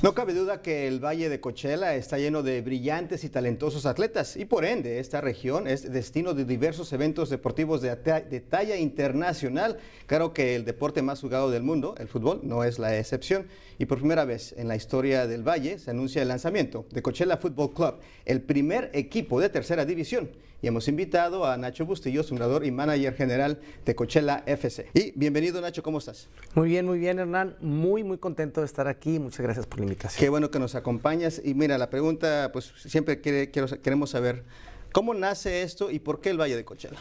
No cabe duda que el Valle de Coachella está lleno de brillantes y talentosos atletas y por ende esta región es destino de diversos eventos deportivos de, talla internacional. Claro que el deporte más jugado del mundo, el fútbol, no es la excepción y por primera vez en la historia del Valle se anuncia el lanzamiento de Coachella Football Club, el primer equipo de tercera división. Y hemos invitado a Nacho Bustillo, fundador y manager general de Coachella FC. Y bienvenido Nacho, ¿cómo estás? Muy bien, muy bien Hernán, muy muy contento de estar aquí, muchas gracias por la Qué bueno que nos acompañas. Y mira, la pregunta, pues siempre queremos saber, ¿cómo nace esto y por qué el Valle de Coachella?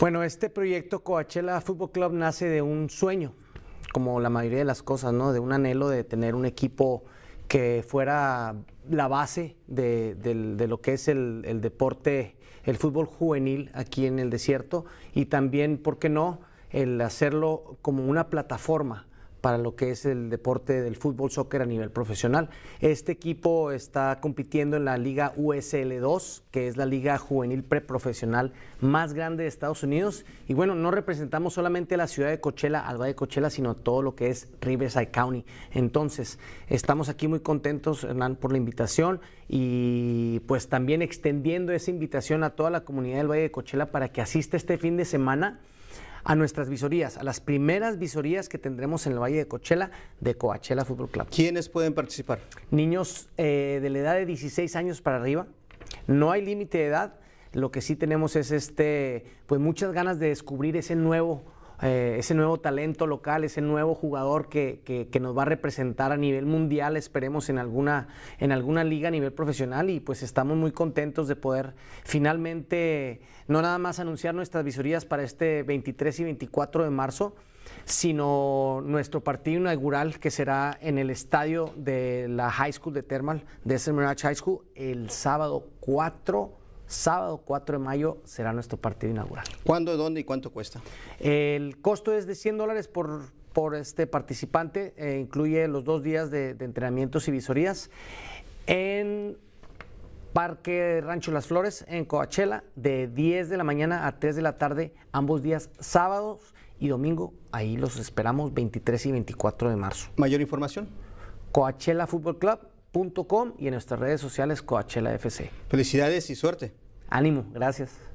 Bueno, este proyecto Coachella Fútbol Club nace de un sueño, como la mayoría de las cosas, ¿no? De un anhelo de tener un equipo que fuera la base de, lo que es el, deporte, el fútbol juvenil aquí en el desierto y también, ¿por qué no?, el hacerlo como una plataforma para lo que es el deporte del fútbol soccer a nivel profesional. Este equipo está compitiendo en la Liga USL2, que es la liga juvenil preprofesional más grande de Estados Unidos. Y bueno, no representamos solamente la ciudad de Cochela, al Valle de Cochela, sino todo lo que es Riverside County. Entonces, estamos aquí muy contentos, Hernán, por la invitación y pues también extendiendo esa invitación a toda la comunidad del Valle de Cochela para que asista este fin de semana a nuestras visorías, a las primeras visorías que tendremos en el Valle de Cochela de Coachella Fútbol Club. ¿Quiénes pueden participar? Niños eh, de la edad de 16 años para arriba. No hay límite de edad. Lo que sí tenemos es este, pues muchas ganas de descubrir ese nuevo eh, ese nuevo talento local, ese nuevo jugador que, nos va a representar a nivel mundial, esperemos en alguna, en alguna liga a nivel profesional y pues estamos muy contentos de poder finalmente no nada más anunciar nuestras visorías para este 23 y 24 de marzo, sino nuestro partido inaugural que será en el estadio de la High School de Thermal, de Mirage High School, el sábado 4 Sábado 4 de mayo será nuestro partido inaugural. ¿Cuándo, dónde y cuánto cuesta? El costo es de 100 dólares por, por este participante, eh, incluye los dos días de, entrenamientos y visorías. En Parque Rancho Las Flores en Coachella de 10 de la mañana a 3 de la tarde, ambos días sábados y domingo. Ahí los esperamos 23 y 24 de marzo. ¿Mayor información? Coachella Fútbol Club .com y en nuestras redes sociales Coachella FC. Felicidades y suerte. Ánimo, gracias.